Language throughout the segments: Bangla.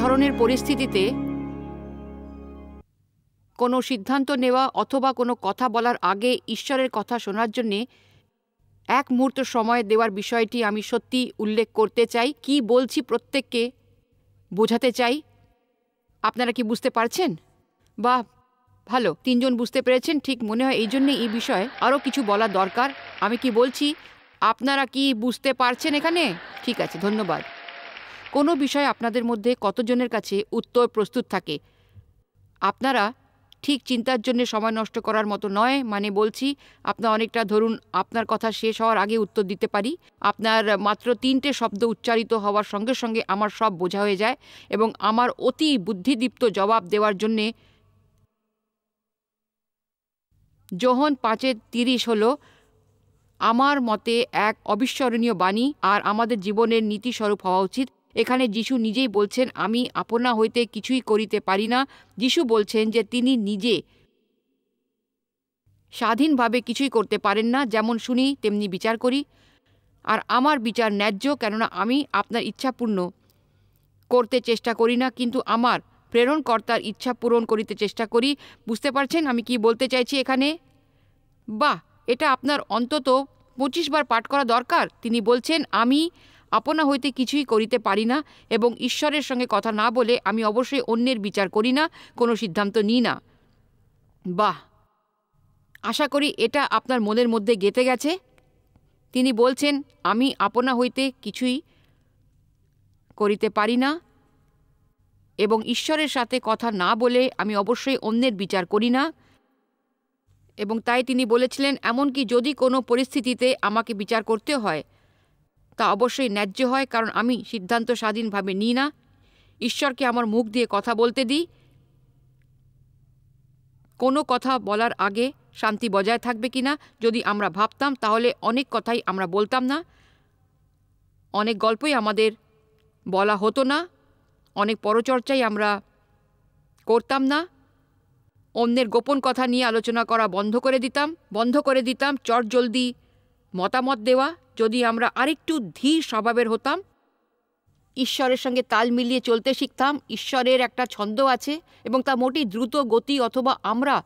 ধরনের পরিস্থিতিতে কোনো সিদ্ধান্ত নেওয়া অথবা কোনো কথা বলার আগে ঈশ্বরের কথা শোনার জন্যে এক মুহূর্ত সময় দেওয়ার বিষয়টি আমি সত্যি উল্লেখ করতে চাই কি বলছি প্রত্যেককে বোঝাতে চাই আপনারা কি বুঝতে পারছেন বা ভালো তিনজন বুঝতে পেরেছেন ঠিক মনে হয় এই জন্যে এই বিষয়ে আরও কিছু বলা দরকার আমি কি বলছি আপনারা কি বুঝতে পারছেন এখানে ঠিক আছে ধন্যবাদ কোনো বিষয় আপনাদের মধ্যে কতজনের কাছে উত্তর প্রস্তুত থাকে আপনারা ঠিক চিন্তার জন্য সময় নষ্ট করার মতো নয় মানে বলছি আপনার অনেকটা ধরুন আপনার কথা শেষ হওয়ার আগে উত্তর দিতে পারি আপনার মাত্র তিনটে শব্দ উচ্চারিত হওয়ার সঙ্গে সঙ্গে আমার সব বোঝা হয়ে যায় এবং আমার অতি বুদ্ধিদীপ্ত জবাব দেওয়ার জন্যে যোহন পাঁচের তিরিশ হলো আমার মতে এক অবিস্মরণীয় বাণী আর আমাদের জীবনের নীতিস্বরূপ হওয়া উচিত এখানে যিশু নিজেই বলছেন আমি আপনা হইতে কিছুই করিতে পারি না যিশু বলছেন যে তিনি নিজে স্বাধীনভাবে কিছুই করতে পারেন না যেমন শুনি তেমনি বিচার করি আর আমার বিচার ন্যায্য কেননা আমি আপনার ইচ্ছাপূর্ণ করতে চেষ্টা করি না কিন্তু আমার প্রেরণকর্তার ইচ্ছা পূরণ করিতে চেষ্টা করি বুঝতে পারছেন আমি কি বলতে চাইছি এখানে বাহ এটা আপনার অন্তত পঁচিশ বার পাঠ করা দরকার তিনি বলছেন আমি আপনা হইতে কিছুই করিতে পারি না এবং ঈশ্বরের সঙ্গে কথা না বলে আমি অবশ্যই অন্যের বিচার করি না কোনো সিদ্ধান্ত নিই না বাহ আশা করি এটা আপনার মনের মধ্যে গেঁথে গেছে তিনি বলছেন আমি আপনা হইতে কিছুই করিতে পারি না এবং ঈশ্বরের সাথে কথা না বলে আমি অবশ্যই অন্যের বিচার করি না এবং তাই তিনি বলেছিলেন এমনকি যদি কোনো পরিস্থিতিতে আমাকে বিচার করতে হয় তা অবশ্যই ন্যায্য হয় কারণ আমি সিদ্ধান্ত স্বাধীনভাবে নিই না ঈশ্বরকে আমার মুখ দিয়ে কথা বলতে দিই কোনো কথা বলার আগে শান্তি বজায় থাকবে কি না যদি আমরা ভাবতাম তাহলে অনেক কথাই আমরা বলতাম না অনেক গল্পই আমাদের বলা হতো না অনেক পরচর্চাই আমরা করতাম না অন্যের গোপন কথা নিয়ে আলোচনা করা বন্ধ করে দিতাম বন্ধ করে দিতাম চট জলদি মতামত দেওয়া যদি আমরা আরেকটু ধীর স্বভাবের হতাম ঈশ্বরের সঙ্গে তাল মিলিয়ে চলতে শিখতাম ঈশ্বরের একটা ছন্দ আছে এবং তা মোটি দ্রুত গতি অথবা আমরা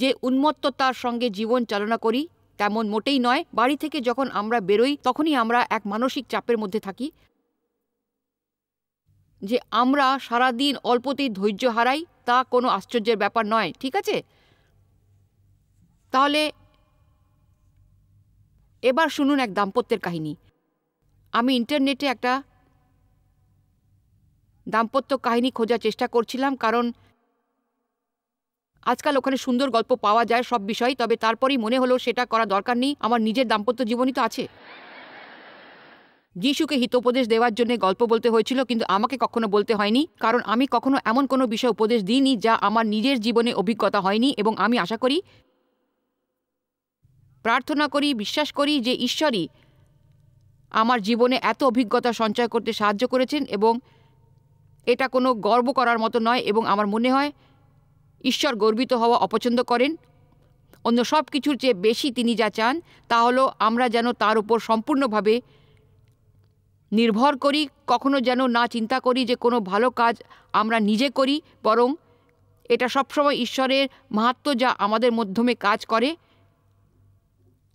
যে উন্মত্ততার সঙ্গে জীবন চালনা করি তেমন মোটেই নয় বাড়ি থেকে যখন আমরা বেরোই তখনই আমরা এক মানসিক চাপের মধ্যে থাকি যে আমরা সারাদিন অল্পতেই ধৈর্য হারাই তা কোনো আশ্চর্যের ব্যাপার নয় ঠিক আছে তাহলে এবার শুনুন এক দাম্পত্যের কাহিনী আমি ইন্টারনেটে একটা দাম্পত্য কাহিনী খোঁজার চেষ্টা করছিলাম কারণ আজকাল ওখানে সুন্দর গল্প পাওয়া যায় সব বিষয় তবে তারপরেই মনে হলো সেটা করা দরকার নেই আমার নিজের দাম্পত্য জীবনই তো আছে যিশুকে হিতোপদেশ দেওয়ার জন্য গল্প বলতে হয়েছিল কিন্তু আমাকে কখনো বলতে হয়নি কারণ আমি কখনো এমন কোনো বিষয় উপদেশ দিইনি যা আমার নিজের জীবনে অভিজ্ঞতা হয়নি এবং আমি আশা করি প্রার্থনা করি বিশ্বাস করি যে ঈশ্বরই আমার জীবনে এত অভিজ্ঞতা সঞ্চয় করতে সাহায্য করেছেন এবং এটা কোনো গর্ব করার মতো নয় এবং আমার মনে হয় ঈশ্বর গর্বিত হওয়া অপছন্দ করেন অন্য সব কিছুর চেয়ে বেশি তিনি যা চান তা হলো আমরা যেন তার উপর সম্পূর্ণভাবে নির্ভর করি কখনো যেন না চিন্তা করি যে কোনো ভালো কাজ আমরা নিজে করি বরং এটা সবসময় ঈশ্বরের মাহাত্ম যা আমাদের মাধ্যমে কাজ করে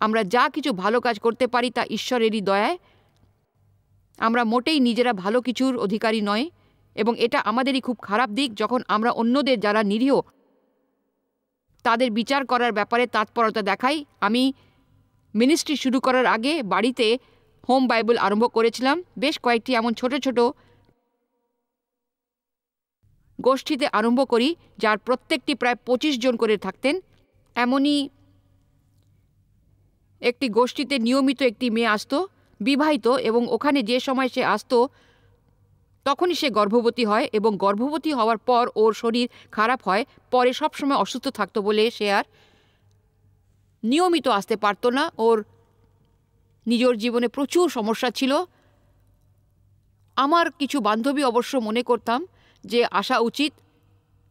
আমরা যা কিছু ভালো কাজ করতে পারি তা ঈশ্বরেরই দয়ায় আমরা মোটেই নিজেরা ভালো কিছুর অধিকারী নয় এবং এটা আমাদেরই খুব খারাপ দিক যখন আমরা অন্যদের যারা নিরীহ তাদের বিচার করার ব্যাপারে তৎপরতা দেখাই আমি মিনিস্ট্রি শুরু করার আগে বাড়িতে হোম বাইবেল আরম্ভ করেছিলাম বেশ কয়েকটি এমন ছোট ছোট গোষ্ঠীতে আরম্ভ করি যার প্রত্যেকটি প্রায় পঁচিশ জন করে থাকতেন এমনই একটি গোষ্ঠীতে নিয়মিত একটি মেয়ে আসতো বিবাহিত এবং ওখানে যে সময় সে আসতো তখনই সে গর্ভবতী হয় এবং গর্ভবতী হওয়ার পর ওর শরীর খারাপ হয় পরে সবসময় অসুস্থ থাকতো বলে সে আর নিয়মিত আসতে পারতো না ওর নিজের জীবনে প্রচুর সমস্যা ছিল আমার কিছু বান্ধবী অবশ্য মনে করতাম যে আসা উচিত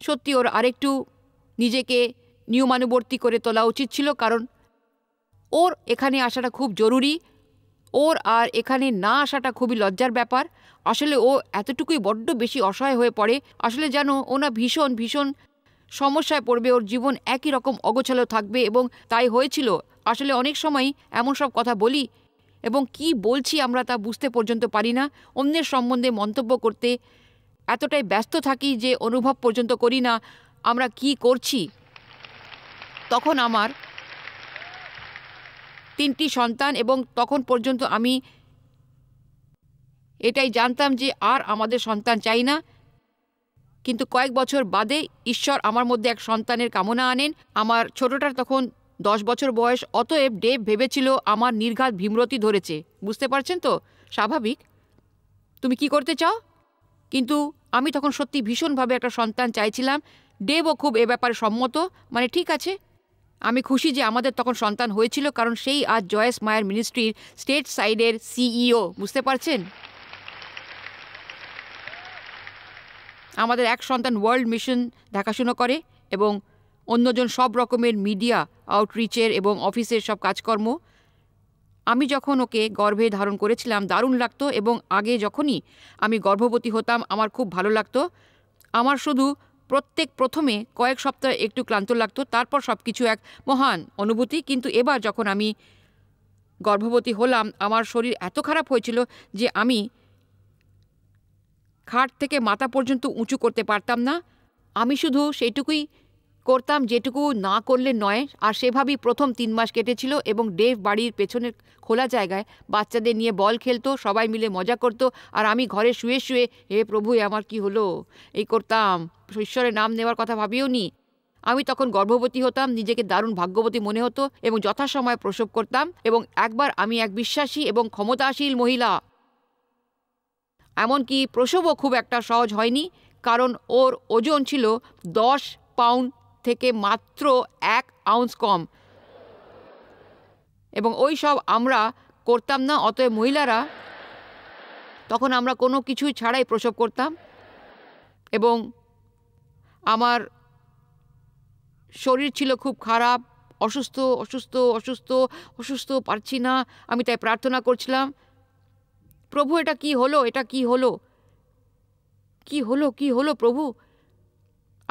সত্যি ওর আরেকটু নিজেকে নিয়মানুবর্তী করে তোলা উচিত ছিল কারণ ওর এখানে আসাটা খুব জরুরি ওর আর এখানে না আসাটা খুবই লজ্জার ব্যাপার আসলে ও এতটুকুই বড্ড বেশি অসহায় হয়ে পড়ে আসলে যেন ও না ভীষণ ভীষণ সমস্যায় পড়বে ওর জীবন একই রকম অগোছালো থাকবে এবং তাই হয়েছিল আসলে অনেক সময় এমন সব কথা বলি এবং কি বলছি আমরা তা বুঝতে পর্যন্ত পারি না অন্যের সম্বন্ধে মন্তব্য করতে এতটাই ব্যস্ত থাকি যে অনুভব পর্যন্ত করি না আমরা কি করছি তখন আমার তিনটি সন্তান এবং তখন পর্যন্ত আমি এটাই জানতাম যে আর আমাদের সন্তান চাই না কিন্তু কয়েক বছর বাদে ঈশ্বর আমার মধ্যে এক সন্তানের কামনা আনেন আমার ছোটটার তখন দশ বছর বয়স অতএব ডেভ ভেবেছিল আমার নির্ঘাত ভীমরতি ধরেছে বুঝতে পারছেন তো স্বাভাবিক তুমি কি করতে চাও কিন্তু আমি তখন সত্যি ভীষণভাবে একটা সন্তান চাইছিলাম ডেভও খুব এ ব্যাপারে সম্মত মানে ঠিক আছে আমি খুশি যে আমাদের তখন সন্তান হয়েছিল কারণ সেই আজ জয়েস মায়ের মিনিস্ট্রির স্টেট সাইডের সিইও বুঝতে পারছেন আমাদের এক সন্তান ওয়ার্ল্ড মিশন দেখাশুনো করে এবং অন্যজন সব রকমের মিডিয়া আউটরিচের এবং অফিসের সব কাজকর্ম আমি যখন ওকে গর্ভে ধারণ করেছিলাম দারুণ লাগতো এবং আগে যখনই আমি গর্ভবতী হতাম আমার খুব ভালো লাগতো আমার শুধু প্রত্যেক প্রথমে কয়েক সপ্তাহ একটু ক্লান্ত লাগতো তারপর সব কিছু এক মহান অনুভূতি কিন্তু এবার যখন আমি গর্ভবতী হলাম আমার শরীর এত খারাপ হয়েছিল যে আমি খাট থেকে মাথা পর্যন্ত উঁচু করতে পারতাম না আমি শুধু সেইটুকুই করতাম যেটুকু না করলে নয় আর সেভাবেই প্রথম তিন মাস কেটেছিল এবং ডেভ বাড়ির পেছনের খোলা জায়গায় বাচ্চাদের নিয়ে বল খেলতো সবাই মিলে মজা করতো আর আমি ঘরে শুয়ে শুয়ে হে প্রভু আমার কি হলো এই করতাম ঈশ্বরের নাম নেওয়ার কথা ভাবিও নি আমি তখন গর্ভবতী হতাম নিজেকে দারুণ ভাগ্যবতী মনে হতো এবং যথাসময়ে প্রসব করতাম এবং একবার আমি এক বিশ্বাসী এবং ক্ষমতাশীল মহিলা এমনকি প্রসবও খুব একটা সহজ হয়নি কারণ ওর ওজন ছিল দশ পাউন্ড থেকে মাত্র এক আউন্স কম এবং ওই সব আমরা করতাম না অতএব মহিলারা তখন আমরা কোনো কিছুই ছাড়াই প্রসব করতাম এবং আমার শরীর ছিল খুব খারাপ অসুস্থ অসুস্থ অসুস্থ অসুস্থ পারছি না আমি তাই প্রার্থনা করছিলাম প্রভু এটা কি হলো এটা কি হলো কি হলো কি হলো প্রভু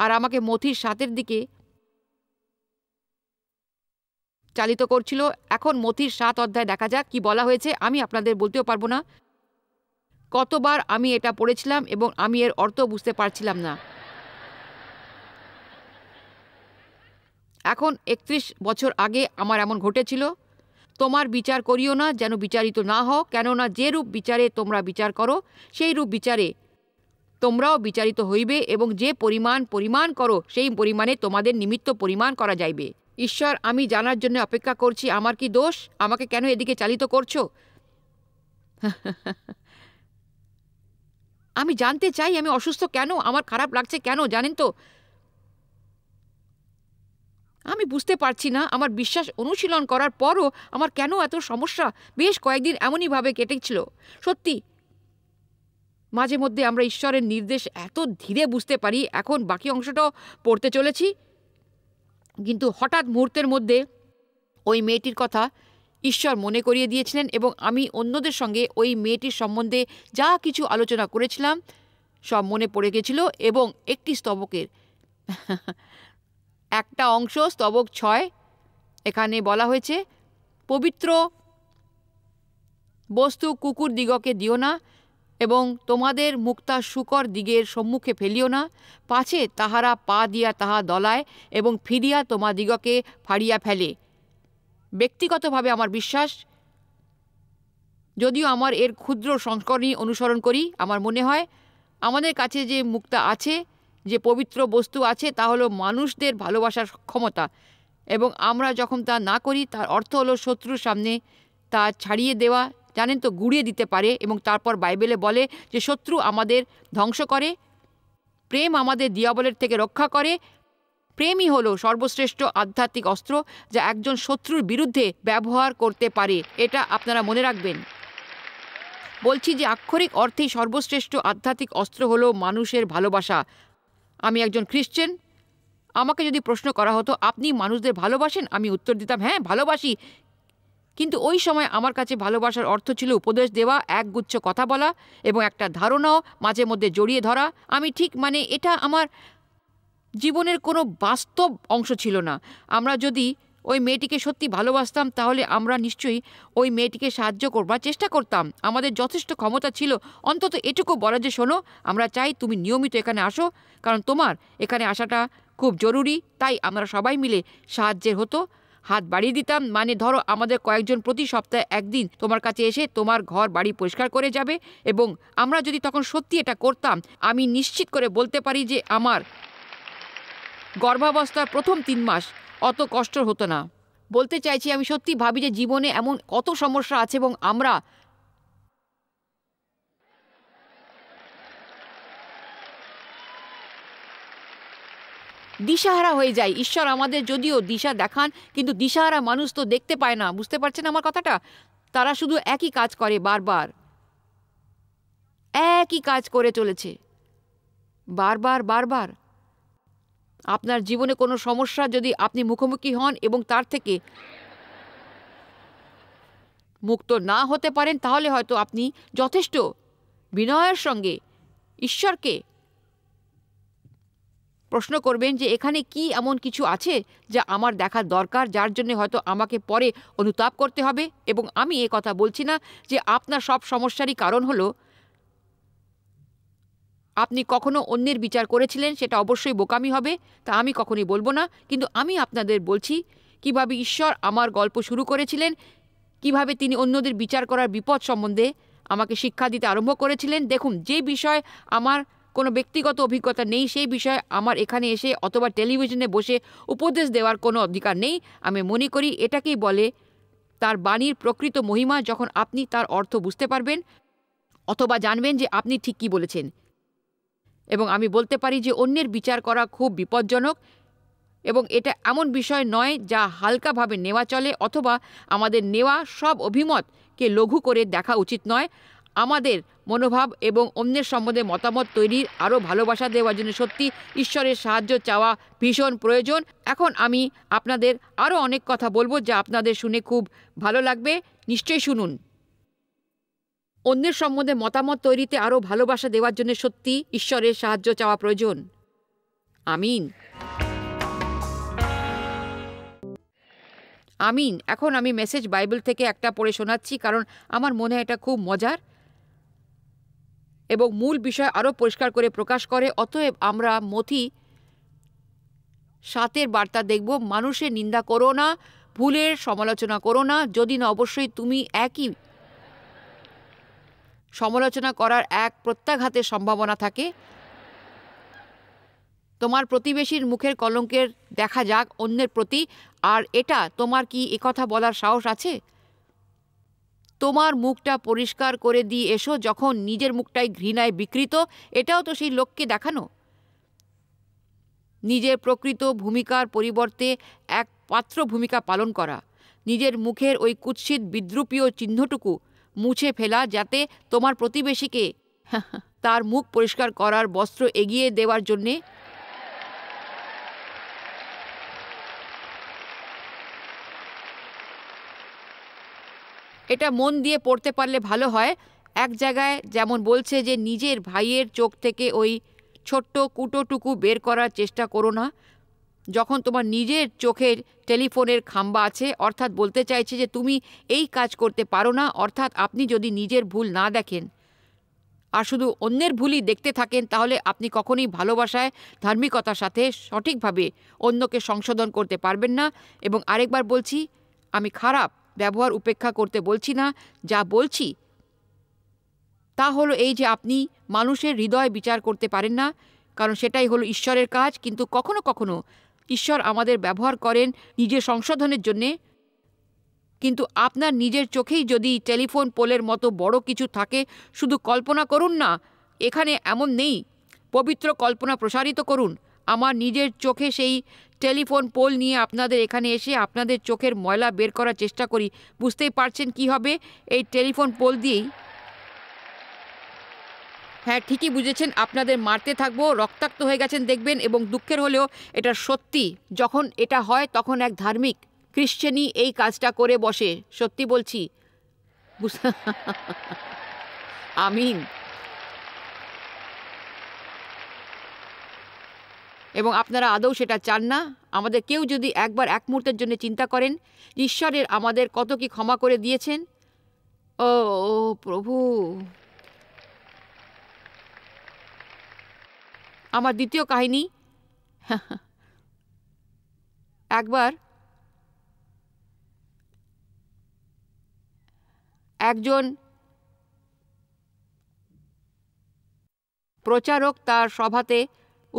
আর আমাকে মথির সাতের দিকে চালিত করছিল এখন মথির সাত অধ্যায় দেখা যাক কি বলা হয়েছে আমি আপনাদের বলতেও পারবো না কতবার আমি এটা পড়েছিলাম এবং আমি এর অর্থ বুঝতে পারছিলাম না এখন একত্রিশ বছর আগে আমার এমন ঘটেছিল তোমার বিচার করিও না যেন বিচারিত না হও কেননা যে রূপ বিচারে তোমরা বিচার করো সেই রূপ বিচারে তোমরাও বিচারিত হইবে এবং যে পরিমাণ পরিমাণ করো সেই পরিমাণে তোমাদের নিমিত্ত পরিমাণ করা যাইবে ঈশ্বর আমি জানার জন্য অপেক্ষা করছি আমার কি দোষ আমাকে কেন এদিকে চালিত করছো আমি জানতে চাই আমি অসুস্থ কেন আমার খারাপ লাগছে কেন জানেন তো আমি বুঝতে পারছি না আমার বিশ্বাস অনুশীলন করার পরও আমার কেন এত সমস্যা বেশ কয়েকদিন এমনইভাবে কেটেছিল সত্যি মাঝে মধ্যে আমরা ঈশ্বরের নির্দেশ এত ধীরে বুঝতে পারি এখন বাকি অংশটাও পড়তে চলেছি কিন্তু হঠাৎ মুহূর্তের মধ্যে ওই মেয়েটির কথা ঈশ্বর মনে করিয়ে দিয়েছিলেন এবং আমি অন্যদের সঙ্গে ওই মেয়েটির সম্বন্ধে যা কিছু আলোচনা করেছিলাম সব মনে পড়ে গেছিল এবং একটি স্তবকের একটা অংশ স্তবক ছয় এখানে বলা হয়েছে পবিত্র বস্তু কুকুর দিগকে দিও না এবং তোমাদের মুক্তা শুকর দিগের সম্মুখে ফেলিও না পাছে তাহারা পা দিয়া তাহা দলায় এবং ফিরিয়া তোমাদিগকে ফাড়িয়া ফেলে ব্যক্তিগতভাবে আমার বিশ্বাস যদিও আমার এর ক্ষুদ্র সংস্করণই অনুসরণ করি আমার মনে হয় আমাদের কাছে যে মুক্তা আছে যে পবিত্র বস্তু আছে তা হলো মানুষদের ভালোবাসার ক্ষমতা এবং আমরা যখন তা না করি তার অর্থ হলো শত্রুর সামনে তা ছাড়িয়ে দেওয়া জানেন তো গুড়িয়ে দিতে পারে এবং তারপর বাইবেলে বলে যে শত্রু আমাদের ধ্বংস করে প্রেম আমাদের দিয়াবলের থেকে রক্ষা করে প্রেমই হলো সর্বশ্রেষ্ঠ আধ্যাত্মিক অস্ত্র যা একজন শত্রুর বিরুদ্ধে ব্যবহার করতে পারে এটা আপনারা মনে রাখবেন বলছি যে আক্ষরিক অর্থেই সর্বশ্রেষ্ঠ আধ্যাত্মিক অস্ত্র হলো মানুষের ভালোবাসা আমি একজন খ্রিশ্চান আমাকে যদি প্রশ্ন করা হতো আপনি মানুষদের ভালোবাসেন আমি উত্তর দিতাম হ্যাঁ ভালোবাসি কিন্তু ওই সময় আমার কাছে ভালোবাসার অর্থ ছিল উপদেশ দেওয়া একগুচ্ছ কথা বলা এবং একটা ধারণাও মাঝে মধ্যে জড়িয়ে ধরা আমি ঠিক মানে এটা আমার জীবনের কোনো বাস্তব অংশ ছিল না আমরা যদি ওই মেয়েটিকে সত্যি ভালোবাসতাম তাহলে আমরা নিশ্চয়ই ওই মেয়েটিকে সাহায্য করবার চেষ্টা করতাম আমাদের যথেষ্ট ক্ষমতা ছিল অন্তত এটুকু বলা যে শোনো আমরা চাই তুমি নিয়মিত এখানে আসো কারণ তোমার এখানে আসাটা খুব জরুরি তাই আমরা সবাই মিলে সাহায্যের হতো হাত বাড়িয়ে দিতাম মানে ধরো আমাদের কয়েকজন প্রতি সপ্তাহে একদিন তোমার কাছে এসে তোমার ঘর বাড়ি পরিষ্কার করে যাবে এবং আমরা যদি তখন সত্যি এটা করতাম আমি নিশ্চিত করে বলতে পারি যে আমার গর্ভাবস্থার প্রথম তিন মাস অত কষ্ট হতো না বলতে চাইছি আমি সত্যি ভাবি যে জীবনে এমন কত সমস্যা আছে এবং আমরা দিশাহারা হয়ে যায় ঈশ্বর আমাদের যদিও দিশা দেখান কিন্তু দিশাহারা মানুষ তো দেখতে পায় না বুঝতে পারছেন আমার কথাটা তারা শুধু একই কাজ করে বারবার একই কাজ করে চলেছে বারবার বারবার আপনার জীবনে কোনো সমস্যা যদি আপনি মুখোমুখি হন এবং তার থেকে মুক্ত না হতে পারেন তাহলে হয়তো আপনি যথেষ্ট বিনয়ের সঙ্গে ঈশ্বরকে প্রশ্ন করবেন যে এখানে কি এমন কিছু আছে যা আমার দেখা দরকার যার জন্য হয়তো আমাকে পরে অনুতাপ করতে হবে এবং আমি এ কথা বলছি না যে আপনার সব সমস্যারই কারণ হলো আপনি কখনো অন্যের বিচার করেছিলেন সেটা অবশ্যই বোকামি হবে তা আমি কখনই বলবো না কিন্তু আমি আপনাদের বলছি কিভাবে ঈশ্বর আমার গল্প শুরু করেছিলেন কিভাবে তিনি অন্যদের বিচার করার বিপদ সম্বন্ধে আমাকে শিক্ষা দিতে আরম্ভ করেছিলেন দেখুন যে বিষয় আমার কোনো ব্যক্তিগত অভিজ্ঞতা নেই সেই বিষয়ে আমার এখানে এসে অথবা টেলিভিশনে বসে উপদেশ দেওয়ার কোনো অধিকার নেই আমি মনে করি এটাকেই বলে তার বাণীর প্রকৃত মহিমা যখন আপনি তার অর্থ বুঝতে পারবেন অথবা জানবেন যে আপনি ঠিক কী বলেছেন এবং আমি বলতে পারি যে অন্যের বিচার করা খুব বিপজ্জনক এবং এটা এমন বিষয় নয় যা হালকাভাবে নেওয়া চলে অথবা আমাদের নেওয়া সব অভিমতকে লঘু করে দেখা উচিত নয় আমাদের মনোভাব এবং অন্যের সম্বন্ধে মতামত তৈরির আরও ভালোবাসা দেওয়ার জন্য সত্যি ঈশ্বরের সাহায্য চাওয়া ভীষণ প্রয়োজন এখন আমি আপনাদের আরও অনেক কথা বলবো যা আপনাদের শুনে খুব ভালো লাগবে নিশ্চয়ই শুনুন অন্যের সম্বন্ধে মতামত তৈরিতে আরও ভালোবাসা দেওয়ার জন্য সত্যি ঈশ্বরের সাহায্য চাওয়া প্রয়োজন আমিন আমিন এখন আমি মেসেজ বাইবেল থেকে একটা পড়ে শোনাচ্ছি কারণ আমার মনে হয় এটা খুব মজার এবং মূল বিষয় আরও পরিষ্কার করে প্রকাশ করে অতএব আমরা মথি সাতের বার্তা দেখব মানুষের নিন্দা করো না ভুলের সমালোচনা করো না যদি না অবশ্যই তুমি একই সমালোচনা করার এক প্রত্যাঘাতের সম্ভাবনা থাকে তোমার প্রতিবেশীর মুখের কলঙ্কের দেখা যাক অন্যের প্রতি আর এটা তোমার কি একথা বলার সাহস আছে তোমার মুখটা পরিষ্কার করে দিয়ে এসো যখন নিজের মুখটাই ঘৃণায় বিকৃত এটাও তো সেই লোককে দেখানো নিজের প্রকৃত ভূমিকার পরিবর্তে এক পাত্র ভূমিকা পালন করা নিজের মুখের ওই কুৎসিত বিদ্রুপীয় চিহ্নটুকু মুছে ফেলা যাতে তোমার প্রতিবেশীকে তার মুখ পরিষ্কার করার বস্ত্র এগিয়ে দেওয়ার জন্যে এটা মন দিয়ে পড়তে পারলে ভালো হয় এক জায়গায় যেমন বলছে যে নিজের ভাইয়ের চোখ থেকে ওই ছোট্ট কুটোটুকু বের করার চেষ্টা করো না যখন তোমার নিজের চোখের টেলিফোনের খাম্বা আছে অর্থাৎ বলতে চাইছে যে তুমি এই কাজ করতে পারো না অর্থাৎ আপনি যদি নিজের ভুল না দেখেন আর শুধু অন্যের ভুলই দেখতে থাকেন তাহলে আপনি কখনোই ভালোবাসায় ধার্মিকতার সাথে সঠিকভাবে অন্যকে সংশোধন করতে পারবেন না এবং আরেকবার বলছি আমি খারাপ ব্যবহার উপেক্ষা করতে বলছি না যা বলছি তা হলো এই যে আপনি মানুষের হৃদয় বিচার করতে পারেন না কারণ সেটাই হলো ঈশ্বরের কাজ কিন্তু কখনো কখনো ঈশ্বর আমাদের ব্যবহার করেন নিজের সংশোধনের জন্যে কিন্তু আপনার নিজের চোখেই যদি টেলিফোন পোলের মতো বড় কিছু থাকে শুধু কল্পনা করুন না এখানে এমন নেই পবিত্র কল্পনা প্রসারিত করুন আমার নিজের চোখে সেই টেলিফোন পোল নিয়ে আপনাদের এখানে এসে আপনাদের চোখের ময়লা বের করার চেষ্টা করি বুঝতেই পারছেন কি হবে এই টেলিফোন পোল দিয়েই হ্যাঁ ঠিকই বুঝেছেন আপনাদের মারতে থাকবো রক্তাক্ত হয়ে গেছেন দেখবেন এবং দুঃখের হলেও এটা সত্যি যখন এটা হয় তখন এক ধার্মিক খ্রিশ্চানই এই কাজটা করে বসে সত্যি বলছি আমিন এবং আপনারা আদৌ সেটা চান না আমাদের কেউ যদি একবার এক মুহূর্তের জন্য চিন্তা করেন ঈশ্বরের আমাদের কত কি ক্ষমা করে দিয়েছেন ও প্রভু আমার দ্বিতীয় কাহিনী একবার একজন প্রচারক তার সভাতে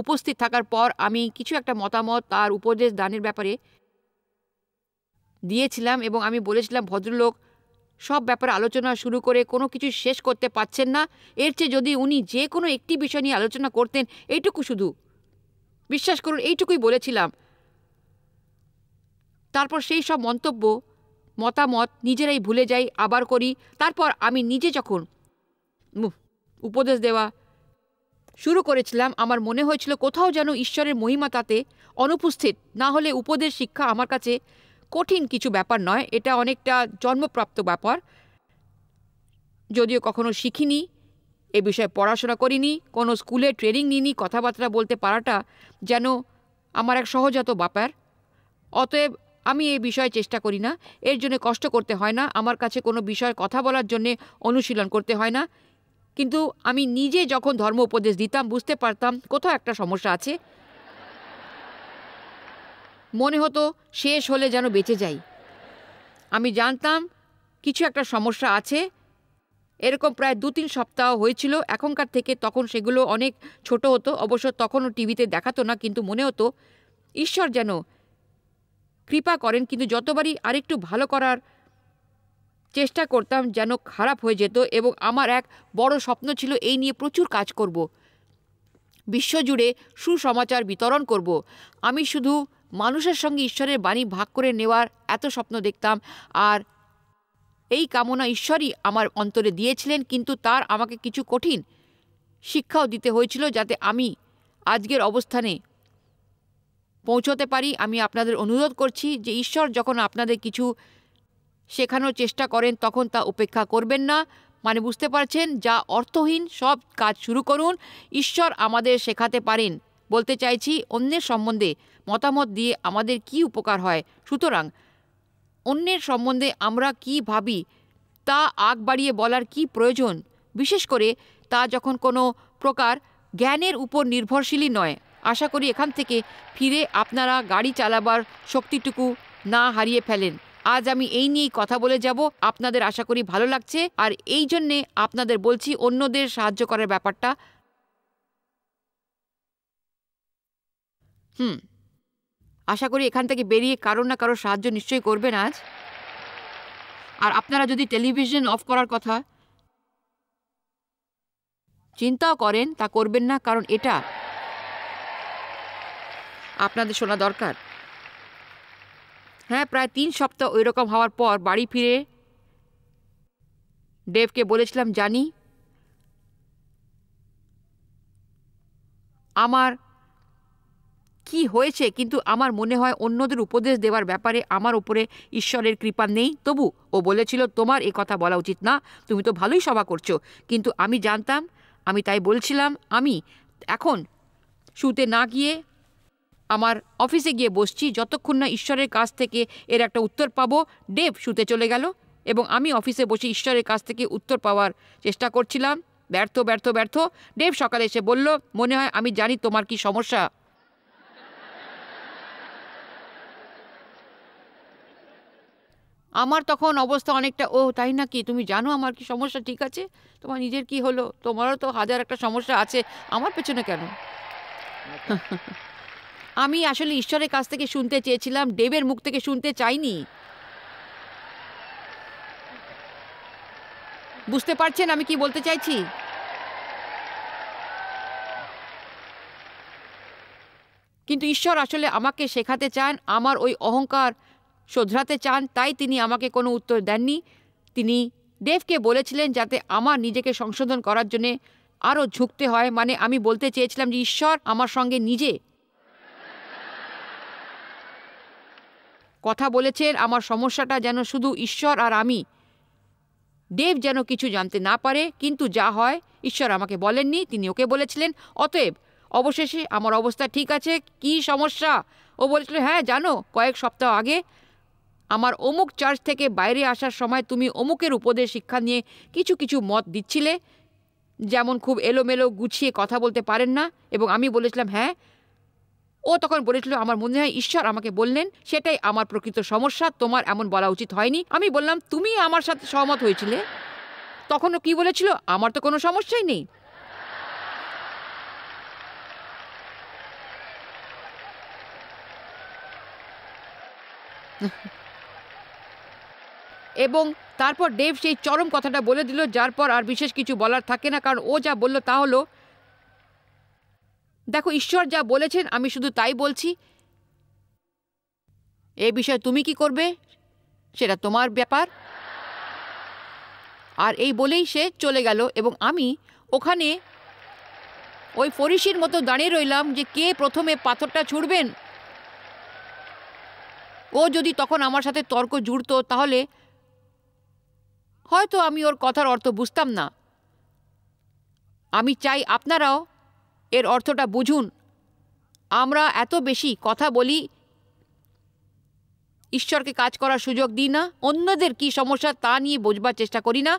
উপস্থিত থাকার পর আমি কিছু একটা মতামত তার উপদেশ দানের ব্যাপারে দিয়েছিলাম এবং আমি বলেছিলাম ভদ্রলোক সব ব্যাপারে আলোচনা শুরু করে কোনো কিছু শেষ করতে পারছেন না এর চেয়ে যদি উনি যে কোনো একটি বিষয় নিয়ে আলোচনা করতেন এইটুকু শুধু বিশ্বাস করুন এইটুকুই বলেছিলাম তারপর সেই সব মন্তব্য মতামত নিজেরাই ভুলে যাই আবার করি তারপর আমি নিজে যখন উপদেশ দেওয়া শুরু করেছিলাম আমার মনে হয়েছিল কোথাও যেন ঈশ্বরের মহিমা তাতে অনুপস্থিত না হলে উপদেশ শিক্ষা আমার কাছে কঠিন কিছু ব্যাপার নয় এটা অনেকটা জন্মপ্রাপ্ত ব্যাপার যদিও কখনো শিখিনি এ বিষয়ে পড়াশোনা করিনি কোনো স্কুলে ট্রেনিং নিইনি কথাবার্তা বলতে পারাটা যেন আমার এক সহজাত ব্যাপার অতএব আমি এই বিষয়ে চেষ্টা করি না এর জন্য কষ্ট করতে হয় না আমার কাছে কোনো বিষয়ে কথা বলার জন্যে অনুশীলন করতে হয় না কিন্তু আমি নিজে যখন ধর্ম উপদেশ দিতাম বুঝতে পারতাম কোথাও একটা সমস্যা আছে মনে হতো শেষ হলে যেন বেঁচে যাই আমি জানতাম কিছু একটা সমস্যা আছে এরকম প্রায় দু তিন সপ্তাহ হয়েছিল এখনকার থেকে তখন সেগুলো অনেক ছোট হতো অবশ্য তখনও টিভিতে দেখাতো না কিন্তু মনে হতো ঈশ্বর যেন কৃপা করেন কিন্তু যতবারই আরেকটু ভালো করার চেষ্টা করতাম যেন খারাপ হয়ে যেত এবং আমার এক বড় স্বপ্ন ছিল এই নিয়ে প্রচুর কাজ করব বিশ্বজুড়ে সুসমাচার বিতরণ করব আমি শুধু মানুষের সঙ্গে ঈশ্বরের বাণী ভাগ করে নেওয়ার এত স্বপ্ন দেখতাম আর এই কামনা ঈশ্বরই আমার অন্তরে দিয়েছিলেন কিন্তু তার আমাকে কিছু কঠিন শিক্ষাও দিতে হয়েছিল যাতে আমি আজকের অবস্থানে পৌঁছতে পারি আমি আপনাদের অনুরোধ করছি যে ঈশ্বর যখন আপনাদের কিছু শেখানোর চেষ্টা করেন তখন তা উপেক্ষা করবেন না মানে বুঝতে পারছেন যা অর্থহীন সব কাজ শুরু করুন ঈশ্বর আমাদের শেখাতে পারেন বলতে চাইছি অন্যের সম্বন্ধে মতামত দিয়ে আমাদের কি উপকার হয় সুতরাং অন্যের সম্বন্ধে আমরা কি ভাবি তা আগ বাড়িয়ে বলার কি প্রয়োজন বিশেষ করে তা যখন কোনো প্রকার জ্ঞানের উপর নির্ভরশীলই নয় আশা করি এখান থেকে ফিরে আপনারা গাড়ি চালাবার শক্তিটুকু না হারিয়ে ফেলেন আজ আমি এই নিয়েই কথা বলে যাব আপনাদের আশা করি ভালো লাগছে আর এই জন্যে আপনাদের বলছি অন্যদের সাহায্য করার ব্যাপারটা হুম আশা করি এখান থেকে বেরিয়ে কারোর না কারোর সাহায্য নিশ্চয়ই করবেন আজ আর আপনারা যদি টেলিভিশন অফ করার কথা চিন্তাও করেন তা করবেন না কারণ এটা আপনাদের শোনা দরকার হ্যাঁ প্রায় তিন সপ্তাহ ওই রকম হওয়ার পর বাড়ি ফিরে ডেভকে বলেছিলাম জানি আমার কি হয়েছে কিন্তু আমার মনে হয় অন্যদের উপদেশ দেওয়ার ব্যাপারে আমার ওপরে ঈশ্বরের কৃপা নেই তবু ও বলেছিল তোমার এ কথা বলা উচিত না তুমি তো ভালোই সভা করছো কিন্তু আমি জানতাম আমি তাই বলছিলাম আমি এখন শুতে না গিয়ে আমার অফিসে গিয়ে বসছি যতক্ষণ না ঈশ্বরের কাছ থেকে এর একটা উত্তর পাবো ডেভ শুতে চলে গেল এবং আমি অফিসে বসে ঈশ্বরের কাছ থেকে উত্তর পাওয়ার চেষ্টা করছিলাম ব্যর্থ ব্যর্থ ব্যর্থ ডেভ সকালে এসে বলল মনে হয় আমি জানি তোমার কি সমস্যা আমার তখন অবস্থা অনেকটা ও তাই নাকি তুমি জানো আমার কি সমস্যা ঠিক আছে তোমার নিজের কি হলো তোমারও তো হাজার একটা সমস্যা আছে আমার পেছনে কেন আচ্ছা। আমি আসলে ঈশ্বরের কাছ থেকে শুনতে চেয়েছিলাম দেবের মুখ থেকে শুনতে চাইনি বুঝতে পারছেন আমি কি বলতে চাইছি কিন্তু ঈশ্বর আসলে আমাকে শেখাতে চান আমার ওই অহংকার শোধরাতে চান তাই তিনি আমাকে কোনো উত্তর দেননি তিনি দেবকে বলেছিলেন যাতে আমার নিজেকে সংশোধন করার জন্যে আরও ঝুঁকতে হয় মানে আমি বলতে চেয়েছিলাম যে ঈশ্বর আমার সঙ্গে নিজে কথা বলেছেন আমার সমস্যাটা যেন শুধু ঈশ্বর আর আমি দেব যেন কিছু জানতে না পারে কিন্তু যা হয় ঈশ্বর আমাকে বলেননি তিনি ওকে বলেছিলেন অতএব অবশেষে আমার অবস্থা ঠিক আছে কি সমস্যা ও বলেছিল হ্যাঁ জানো কয়েক সপ্তাহ আগে আমার অমুক চার্চ থেকে বাইরে আসার সময় তুমি অমুকের উপদেশ শিক্ষা নিয়ে কিছু কিছু মত দিচ্ছিলে যেমন খুব এলোমেলো গুছিয়ে কথা বলতে পারেন না এবং আমি বলেছিলাম হ্যাঁ ও তখন বলেছিল আমার মনে হয় ঈশ্বর আমাকে বললেন সেটাই আমার প্রকৃত সমস্যা তোমার এমন বলা উচিত হয়নি আমি বললাম তুমি আমার সাথে সহমত হয়েছিলে তখনও কি বলেছিল আমার তো কোনো সমস্যাই নেই এবং তারপর ডেভ সেই চরম কথাটা বলে দিল যার পর আর বিশেষ কিছু বলার থাকে না কারণ ও যা বলল তা হলো দেখো ঈশ্বর যা বলেছেন আমি শুধু তাই বলছি এ বিষয়ে তুমি কি করবে সেটা তোমার ব্যাপার আর এই বলেই সে চলে গেল এবং আমি ওখানে ওই ফরিসির মতো দাঁড়িয়ে রইলাম যে কে প্রথমে পাথরটা ছুড়বেন ও যদি তখন আমার সাথে তর্ক জুড়ত তাহলে হয়তো আমি ওর কথার অর্থ বুঝতাম না আমি চাই আপনারাও এর অর্থটা বুঝুন আমরা এত বেশি কথা বলি ঈশ্বরকে কাজ করার সুযোগ দিই না অন্যদের কি সমস্যা তা নিয়ে বোঝবার চেষ্টা করি না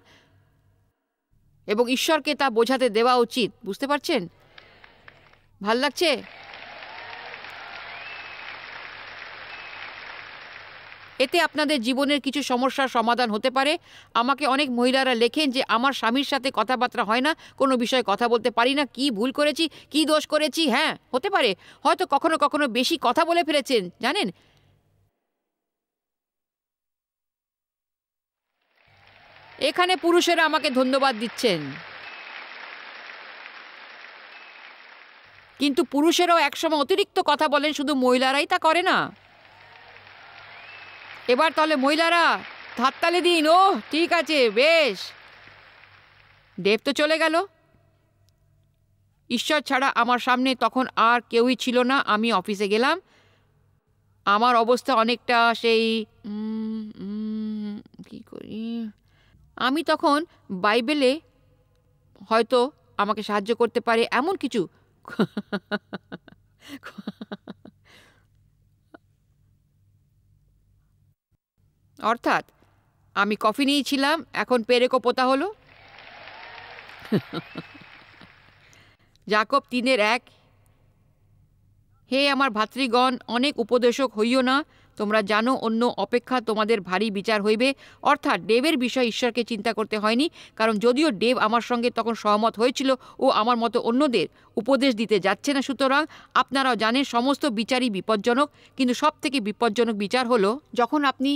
এবং ঈশ্বরকে তা বোঝাতে দেওয়া উচিত বুঝতে পারছেন ভাল লাগছে এতে আপনাদের জীবনের কিছু সমস্যার সমাধান হতে পারে আমাকে অনেক মহিলারা লেখেন যে আমার স্বামীর সাথে কথাবার্তা হয় না কোনো বিষয়ে কথা বলতে পারি না কি ভুল করেছি কি দোষ করেছি হ্যাঁ হতে পারে হয়তো কখনো কখনো বেশি কথা বলে ফেলেছেন জানেন এখানে পুরুষেরা আমাকে ধন্যবাদ দিচ্ছেন কিন্তু পুরুষেরাও একসময় অতিরিক্ত কথা বলেন শুধু মহিলারাই তা করে না এবার তাহলে মহিলারা হাততালি দিন ও ঠিক আছে বেশ দেব তো চলে গেল ঈশ্বর ছাড়া আমার সামনে তখন আর কেউই ছিল না আমি অফিসে গেলাম আমার অবস্থা অনেকটা সেই কি করি আমি তখন বাইবেলে হয়তো আমাকে সাহায্য করতে পারে এমন কিছু অর্থাৎ আমি কফি নিয়েছিলাম এখন পেরেকো পোতা হলো জাকব তিনের এক হে আমার ভাতৃগণ অনেক উপদেশক হইও না তোমরা জানো অন্য অপেক্ষা তোমাদের ভারী বিচার হইবে অর্থাৎ ডেভের বিষয় ঈশ্বরকে চিন্তা করতে হয়নি কারণ যদিও ডেভ আমার সঙ্গে তখন সহমত হয়েছিল ও আমার মতো অন্যদের উপদেশ দিতে যাচ্ছে না সুতরাং আপনারাও জানেন সমস্ত বিচারই বিপজ্জনক কিন্তু সব থেকে বিপজ্জনক বিচার হলো যখন আপনি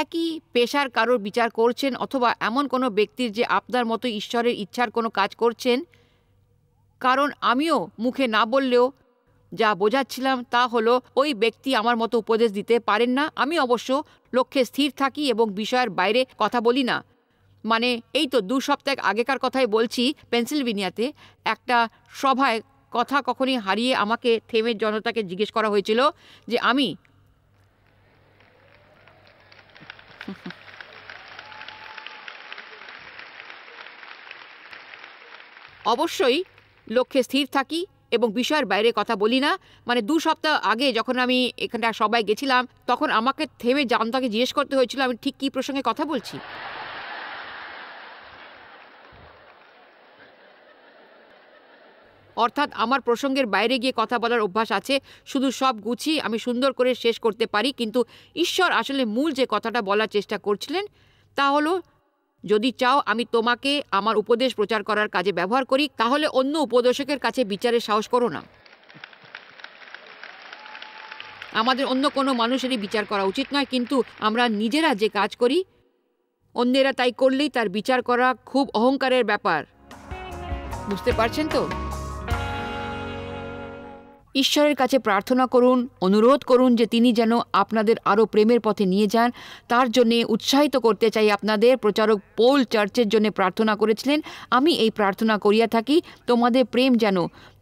একই পেশার কারোর বিচার করছেন অথবা এমন কোনো ব্যক্তির যে আপনার মতো ঈশ্বরের ইচ্ছার কোনো কাজ করছেন কারণ আমিও মুখে না বললেও যা বোঝাচ্ছিলাম তা হলো ওই ব্যক্তি আমার মতো উপদেশ দিতে পারেন না আমি অবশ্য লক্ষ্যে স্থির থাকি এবং বিষয়ের বাইরে কথা বলি না মানে এই তো দু সপ্তাহ আগেকার কথাই বলছি পেন্সিলভেনিয়াতে একটা সভায় কথা কখনই হারিয়ে আমাকে থেমের জনতাকে জিজ্ঞেস করা হয়েছিল যে আমি অবশ্যই লক্ষ্যে স্থির থাকি এবং বিষয়ের বাইরে কথা বলি না মানে দু সপ্তাহ আগে যখন আমি এখানটা সবাই গেছিলাম তখন আমাকে থেমে জানতাকে জিজ্ঞেস করতে হয়েছিল আমি ঠিক কী প্রসঙ্গে কথা বলছি অর্থাৎ আমার প্রসঙ্গের বাইরে গিয়ে কথা বলার অভ্যাস আছে শুধু সব গুছিয়ে আমি সুন্দর করে শেষ করতে পারি কিন্তু ঈশ্বর আসলে মূল যে কথাটা বলার চেষ্টা করছিলেন তা হলো যদি চাও আমি তোমাকে আমার উপদেশ প্রচার করার কাজে ব্যবহার করি তাহলে অন্য উপদেশকের কাছে বিচারের সাহস করো না আমাদের অন্য কোনো মানুষেরই বিচার করা উচিত নয় কিন্তু আমরা নিজেরা যে কাজ করি অন্যেরা তাই করলেই তার বিচার করা খুব অহংকারের ব্যাপার বুঝতে পারছেন তো ঈশ্বরের কাছে প্রার্থনা করুন অনুরোধ করুন যে তিনি যেন আপনাদের আরও প্রেমের পথে নিয়ে যান তার জন্যে উৎসাহিত করতে চাই আপনাদের প্রচারক পোল চার্চের জন্য প্রার্থনা করেছিলেন আমি এই প্রার্থনা করিয়া থাকি তোমাদের প্রেম যেন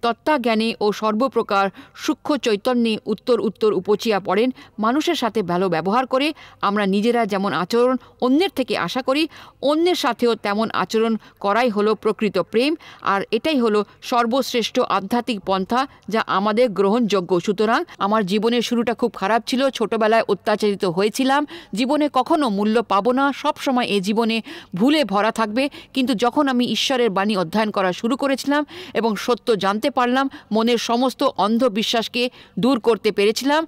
তত্ত্বাজ্ঞানে ও সর্বপ্রকার সূক্ষ্ম চৈতন্যে উত্তর উত্তর উপচিয়া পড়েন মানুষের সাথে ভালো ব্যবহার করে আমরা নিজেরা যেমন আচরণ অন্যের থেকে আশা করি অন্যের সাথেও তেমন আচরণ করাই হলো প্রকৃত প্রেম আর এটাই হলো সর্বশ্রেষ্ঠ আধ্যাত্মিক পন্থা যা আমাদের গ্রহণযোগ্য সুতরাং আমার জীবনের শুরুটা খুব খারাপ ছিল ছোটবেলায় অত্যাচারিত হয়েছিলাম জীবনে কখনো মূল্য পাবো না সবসময় এ জীবনে ভুলে ভরা থাকবে কিন্তু যখন আমি ঈশ্বরের বাণী অধ্যয়ন করা শুরু করেছিলাম এবং সত্য জানতে পারলাম মনের সমস্ত অন্ধবিশ্বাসকে দূর করতে পেরেছিলাম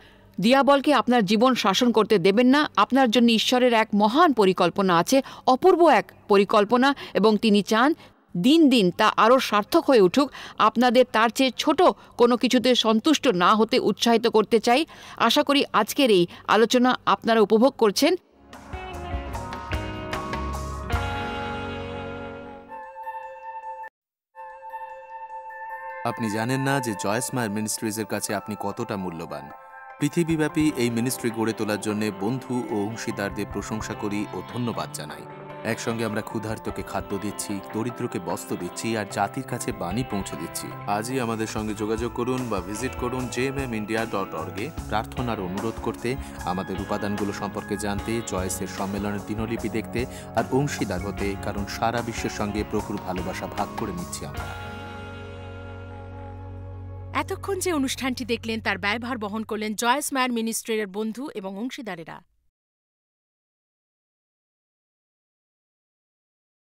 দিয়াবলকে আপনার জীবন শাসন করতে দেবেন না আপনার জন্য ঈশ্বরের এক মহান পরিকল্পনা আছে অপূর্ব এক পরিকল্পনা এবং তিনি চান দিন দিন তা আরও সার্থক হয়ে উঠুক আপনাদের তার চেয়ে ছোট কোনো কিছুতে সন্তুষ্ট না হতে উৎসাহিত করতে চাই আশা করি আজকের এই আলোচনা আপনারা উপভোগ করছেন আপনি জানেন না যে জয়েস মায়ের মিনিস্ট্রিজের কাছে আপনি কতটা মূল্যবান পৃথিবীব্যাপী এই মিনিস্ট্রি গড়ে তোলার জন্য বন্ধু ও অংশীদারদের প্রশংসা করি ও ধন্যবাদ জানাই একসঙ্গে আমরা ক্ষুধার্তকে খাদ্য দিচ্ছি দরিদ্রকে বস্ত্র দিচ্ছি আর জাতির কাছে বাণী পৌঁছে দিচ্ছি আজই আমাদের সঙ্গে যোগাযোগ করুন বা ভিজিট করুন জে এম ইন্ডিয়া ডট অর্গে প্রার্থনার অনুরোধ করতে আমাদের উপাদানগুলো সম্পর্কে জানতে জয়েসের সম্মেলনের দিনলিপি দেখতে আর অংশীদার হতে কারণ সারা বিশ্বের সঙ্গে প্রভুর ভালোবাসা ভাগ করে নিচ্ছি আমরা এতক্ষণ যে অনুষ্ঠানটি দেখলেন তার ব্যয়ভার বহন করলেন জয়স ম্যান মিনিস্ট্রির বন্ধু এবং অংশীদারেরা